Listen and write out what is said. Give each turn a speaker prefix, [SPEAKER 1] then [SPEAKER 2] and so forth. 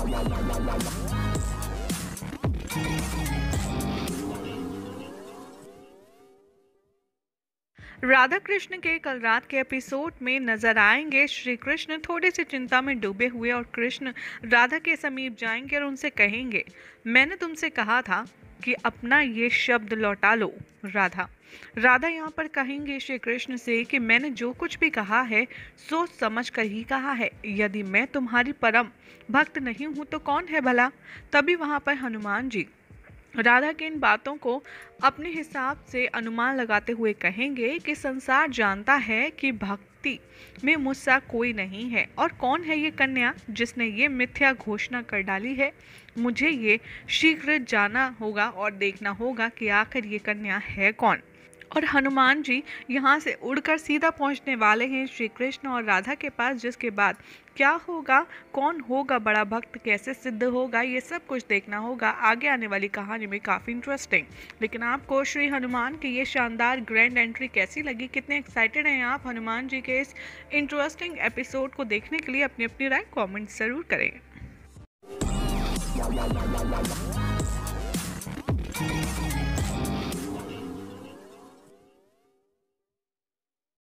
[SPEAKER 1] राधा कृष्ण के कल रात के एपिसोड में नजर आएंगे श्री कृष्ण थोड़े से चिंता में डूबे हुए और कृष्ण राधा के समीप जाएंगे और उनसे कहेंगे मैंने तुमसे कहा था कि अपना ये शब्द लौटा लो राधा राधा यहाँ पर कहेंगे श्री कृष्ण से कि मैंने जो कुछ भी कहा है सोच समझ कर ही कहा है यदि मैं तुम्हारी परम भक्त नहीं हूँ तो कौन है भला तभी वहाँ पर हनुमान जी राधा की इन बातों को अपने हिसाब से अनुमान लगाते हुए कहेंगे कि संसार जानता है कि भक्त व्यक्ति में मुझसा कोई नहीं है और कौन है ये कन्या जिसने ये मिथ्या घोषणा कर डाली है मुझे ये शीघ्र जाना होगा और देखना होगा कि आखिर ये कन्या है कौन और हनुमान जी यहाँ से उड़कर सीधा पहुँचने वाले हैं श्री कृष्ण और राधा के पास जिसके बाद क्या होगा कौन होगा बड़ा भक्त कैसे सिद्ध होगा ये सब कुछ देखना होगा आगे आने वाली कहानी में काफ़ी इंटरेस्टिंग लेकिन आपको श्री हनुमान की ये शानदार ग्रैंड एंट्री कैसी लगी कितने एक्साइटेड हैं आप हनुमान जी के इस इंटरेस्टिंग एपिसोड को देखने के लिए अपनी अपनी राय कॉमेंट ज़रूर
[SPEAKER 2] करें